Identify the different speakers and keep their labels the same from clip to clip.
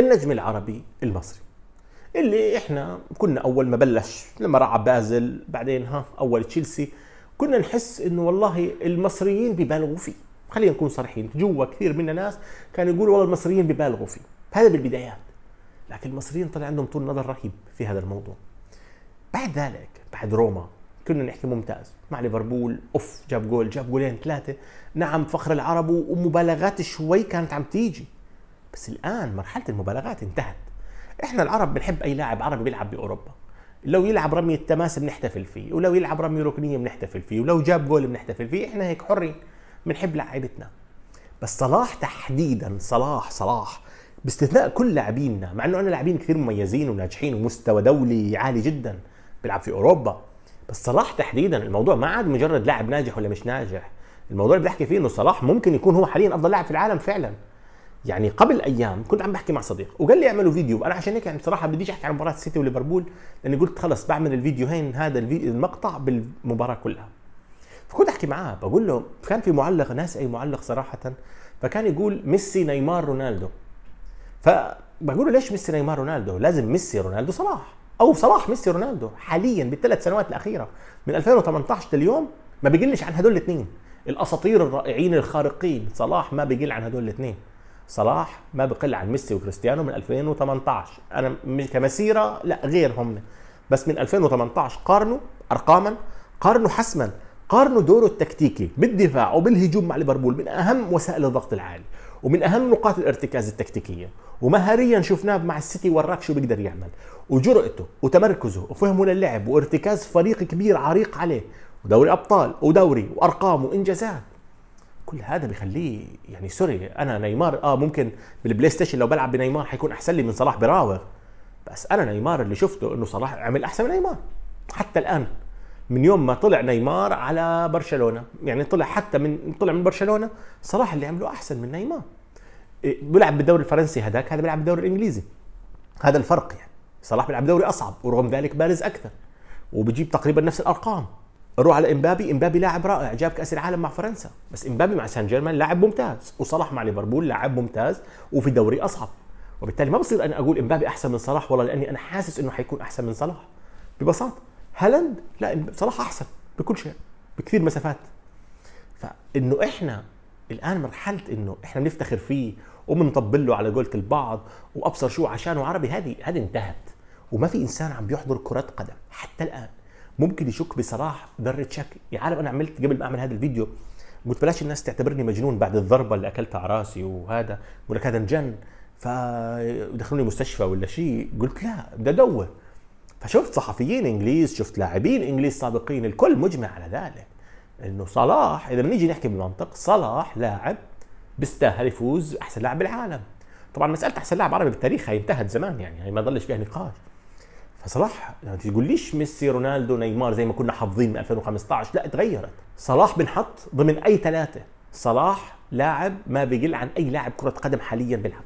Speaker 1: النجم العربي المصري اللي احنا كنا اول ما بلش لما راح بازل بعدين ها اول تشيلسي كنا نحس انه والله المصريين ببالغوا فيه خلينا نكون صريحين جوا كثير منا ناس كانوا يقولوا والله المصريين ببالغوا فيه هذا بالبدايات لكن المصريين طلع عندهم طول نظر رهيب في هذا الموضوع بعد ذلك بعد روما كنا نحكي ممتاز مع ليفربول اوف جاب جول جاب جولين ثلاثه نعم فخر العرب ومبالغات شوي كانت عم تيجي بس الان مرحله المبالغات انتهت احنا العرب بنحب اي لاعب عربي بيلعب باوروبا لو يلعب رمي التماس بنحتفل فيه ولو يلعب رمي ركنيه بنحتفل فيه ولو جاب جول بنحتفل فيه احنا هيك حرين بنحب لعيبتنا بس صلاح تحديدا صلاح صلاح باستثناء كل لاعبيننا مع انه انا لاعبين كثير مميزين وناجحين ومستوى دولي عالي جدا بيلعب في اوروبا بس صلاح تحديدا الموضوع ما عاد مجرد لاعب ناجح ولا مش ناجح الموضوع اللي بحكي فيه انه صلاح ممكن يكون هو حاليا افضل لاعب في العالم فعلا يعني قبل ايام كنت عم بحكي مع صديق وقال لي اعملوا فيديو انا عشان هيك يعني بصراحه بديش احكي عن مباراه السيتي وليفربول لاني قلت خلص بعمل الفيديو هين هذا المقطع بالمباراه كلها فكنت احكي معاه بقول له كان في معلق ناس اي معلق صراحه فكان يقول ميسي نيمار رونالدو فبقول له ليش ميسي نيمار رونالدو لازم ميسي رونالدو صلاح او صلاح ميسي رونالدو حاليا بالثلاث سنوات الاخيره من 2018 لليوم ما بيقلش عن هدول الاثنين الاساطير الرائعين الخارقين صلاح ما بيقل عن هدول الاثنين صلاح ما بقل عن ميسي وكريستيانو من 2018 انا كمسيره لا غير هم بس من 2018 قارنوا ارقاما قارنوا حسما قارنوا دوره التكتيكي بالدفاع وبالهجوم مع ليفربول من اهم وسائل الضغط العالي ومن اهم نقاط الارتكاز التكتيكيه ومهاريا شفناه مع السيتي وراك شو بيقدر يعمل وجرأته وتمركزه وفهمه للعب وارتكاز فريق كبير عريق عليه ودوري ابطال ودوري وارقام وانجازات كل هذا بيخليه يعني سوري انا نيمار اه ممكن بالبلاي ستيشن لو بلعب بنيمار حيكون احسن لي من صلاح براوغ بس انا نيمار اللي شفته انه صلاح عمل احسن من نيمار حتى الان من يوم ما طلع نيمار على برشلونه يعني طلع حتى من طلع من برشلونه صلاح اللي عمله احسن من نيمار إيه، بيلعب بالدوري الفرنسي هذاك هذا بيلعب بالدوري الانجليزي هذا الفرق يعني صلاح بيلعب دوري اصعب ورغم ذلك بارز اكثر وبجيب تقريبا نفس الارقام روح على امبابي امبابي لاعب رائع جاب كاس العالم مع فرنسا بس امبابي مع سان جيرمان لاعب ممتاز وصلاح مع ليفربول لاعب ممتاز وفي دوري اصعب وبالتالي ما بصير انا اقول امبابي احسن من صلاح والله لاني انا حاسس انه حيكون احسن من صلاح ببساطه هالاند لا صلاح احسن بكل شيء بكثير مسافات فانه احنا الان مرحله انه احنا بنفتخر فيه وبنطبل له على قولة البعض وابصر شو عشانه عربي هذه هذه انتهت وما في انسان عم بيحضر كرة قدم حتى الان ممكن يشك بصراحه ذره شك يعني عارف انا عملت قبل ما اعمل هذا الفيديو قلت بلاش الناس تعتبرني مجنون بعد الضربه اللي اكلتها على راسي وهذا يقول لك هذا انجن فدخلوني مستشفى ولا شيء قلت لا بدي ادور فشفت صحفيين انجليز شفت لاعبين انجليز سابقين الكل مجمع على ذلك انه صلاح اذا بنيجي نحكي بالمنطق صلاح لاعب بيستاهل يفوز احسن لاعب بالعالم طبعا مساله احسن لاعب عربي بالتاريخ هي انتهت زمان يعني هي ما ضلش فيها نقاش فصلاح يعني تقوليش ميسي رونالدو نيمار زي ما كنا حافظين من 2015 لا اتغيرت صلاح بنحط ضمن اي ثلاثه صلاح لاعب ما بيقل عن اي لاعب كره قدم حاليا بيلعب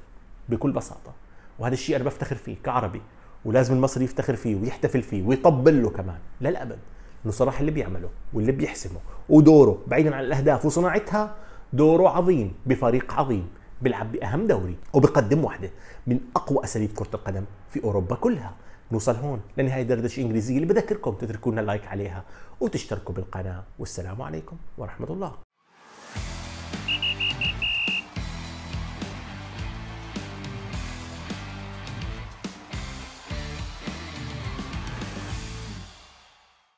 Speaker 1: بكل بساطه وهذا الشيء انا بفتخر فيه كعربي ولازم المصري يفتخر فيه ويحتفل فيه ويطبل له كمان للابد انه صلاح اللي بيعمله واللي بيحسمه ودوره بعيدا عن الاهداف وصناعتها دوره عظيم بفريق عظيم بيلعب باهم دوري وبقدم واحده من اقوى اساليب كره القدم في اوروبا كلها نوصل هون لنهاية دردشة إنجليزية اللي بذكركم تتركوا لنا لايك عليها وتشتركوا بالقناة والسلام عليكم ورحمة الله